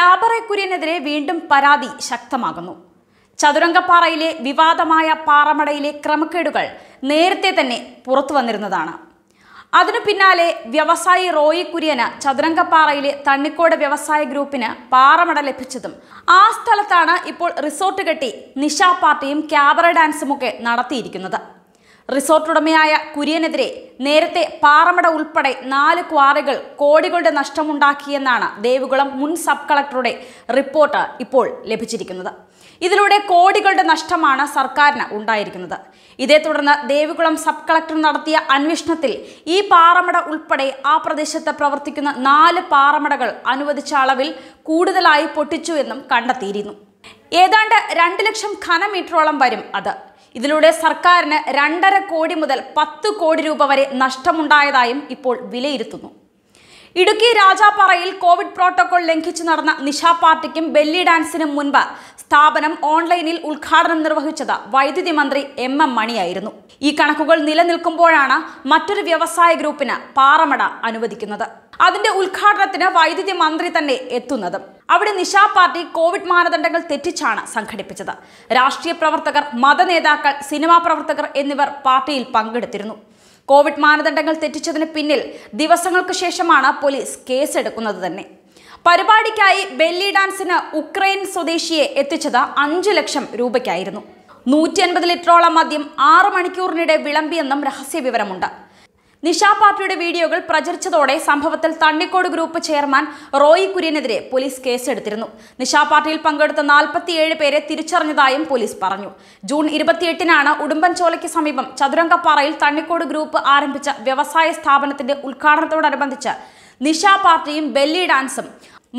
ക്യാബറെ കുര്യനെതിരെ വീണ്ടും പരാതി ശക്തമാകുന്നു ചതുരംഗപ്പാറയിലെ വിവാദമായ പാറമടയിലെ ക്രമക്കേടുകൾ നേരത്തെ തന്നെ പുറത്തു വന്നിരുന്നതാണ് അതിനു പിന്നാലെ വ്യവസായി റോയി കുര്യന് ചതുരംഗപ്പാറയിലെ തണ്ണിക്കോട് വ്യവസായ ഗ്രൂപ്പിന് പാറമട ലഭിച്ചതും ആ സ്ഥലത്താണ് ഇപ്പോൾ റിസോർട്ട് കെട്ടി നിശാ പാർട്ടിയും ക്യാബറ ഡാൻസുമൊക്കെ നടത്തിയിരിക്കുന്നത് റിസോർട്ട് ഉടമയായ കുര്യനെതിരെ നേരത്തെ പാറമട ഉൾപ്പെടെ നാല് ക്വാറികൾ കോടികളുടെ നഷ്ടമുണ്ടാക്കിയെന്നാണ് ദേവികുളം മുൻ സബ് കളക്ടറുടെ റിപ്പോർട്ട് ഇപ്പോൾ ലഭിച്ചിരിക്കുന്നത് ഇതിലൂടെ കോടികളുടെ നഷ്ടമാണ് സർക്കാരിന് ഉണ്ടായിരിക്കുന്നത് ഇതേ തുടർന്ന് ദേവികുളം സബ് കളക്ടർ നടത്തിയ അന്വേഷണത്തിൽ ഈ പാറമട ഉൾപ്പെടെ ആ പ്രദേശത്ത് പ്രവർത്തിക്കുന്ന നാല് പാറമടകൾ അനുവദിച്ച അളവിൽ കൂടുതലായി പൊട്ടിച്ചു എന്നും കണ്ടെത്തിയിരുന്നു ഏതാണ്ട് രണ്ട് ലക്ഷം ഘനമീറ്ററോളം വരും അത് ഇതിലൂടെ സർക്കാരിന് രണ്ടര കോടി മുതൽ പത്ത് കോടി രൂപ വരെ നഷ്ടമുണ്ടായതായും ഇപ്പോൾ വിലയിരുത്തുന്നു ഇടുക്കി രാജാപ്പാറയിൽ കോവിഡ് പ്രോട്ടോകോൾ ലംഘിച്ചു നടന്ന നിഷാ പാർട്ടിക്കും ബെല്ലി ഡാൻസിനും മുൻപ് സ്ഥാപനം ഓൺലൈനിൽ ഉദ്ഘാടനം നിർവഹിച്ചത് വൈദ്യുതി മന്ത്രി എം എം മണിയായിരുന്നു ഈ കണക്കുകൾ നിലനിൽക്കുമ്പോഴാണ് മറ്റൊരു വ്യവസായ ഗ്രൂപ്പിന് പാറമട അനുവദിക്കുന്നത് അതിന്റെ ഉദ്ഘാടനത്തിന് വൈദ്യുതി മന്ത്രി തന്നെ എത്തുന്നത് അവിടെ നിശാ പാർട്ടി കോവിഡ് മാനദണ്ഡങ്ങൾ തെറ്റിച്ചാണ് സംഘടിപ്പിച്ചത് രാഷ്ട്രീയ പ്രവർത്തകർ മതനേതാക്കൾ സിനിമാ പ്രവർത്തകർ എന്നിവർ പാർട്ടിയിൽ പങ്കെടുത്തിരുന്നു കോവിഡ് മാനദണ്ഡങ്ങൾ തെറ്റിച്ചതിന് പിന്നിൽ ദിവസങ്ങൾക്ക് ശേഷമാണ് പോലീസ് കേസെടുക്കുന്നത് തന്നെ പരിപാടിക്കായി ബെല്ലി ഡാൻസിന് ഉക്രൈൻ സ്വദേശിയെ എത്തിച്ചത് അഞ്ചു ലക്ഷം രൂപയ്ക്കായിരുന്നു നൂറ്റി അൻപത് ലിറ്ററോളം മദ്യം ആറ് മണിക്കൂറിനിടെ വിളമ്പിയെന്നും രഹസ്യ വിവരമുണ്ട് നിഷ പാർട്ടിയുടെ വീഡിയോകൾ പ്രചരിച്ചതോടെ സംഭവത്തിൽ തണ്ണിക്കോട് ഗ്രൂപ്പ് ചെയർമാൻ റോയി കുര്യനെതിരെ പോലീസ് കേസെടുത്തിരുന്നു നിഷ പാർട്ടിയിൽ പങ്കെടുത്ത നാൽപ്പത്തിയേഴ് പേരെ തിരിച്ചറിഞ്ഞതായും പോലീസ് പറഞ്ഞു ജൂൺ ഇരുപത്തിയെട്ടിനാണ് ഉടുമ്പൻചോലയ്ക്ക് സമീപം ചതുരംഗപ്പാറയിൽ തണ്ണിക്കോട് ഗ്രൂപ്പ് ആരംഭിച്ച വ്യവസായ സ്ഥാപനത്തിന്റെ ഉദ്ഘാടനത്തോടനുബന്ധിച്ച് നിഷ പാർട്ടിയും ബെല്ലി ഡാൻസും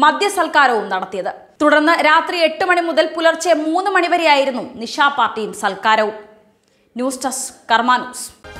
മദ്യസൽക്കാരവും നടത്തിയത് തുടർന്ന് രാത്രി എട്ട് മണി മുതൽ പുലർച്ചെ മൂന്ന് മണിവരെയായിരുന്നു നിഷാ പാർട്ടിയും സൽക്കാരവും ന്യൂസ് ഡെസ്ക് കർമാനൂസ്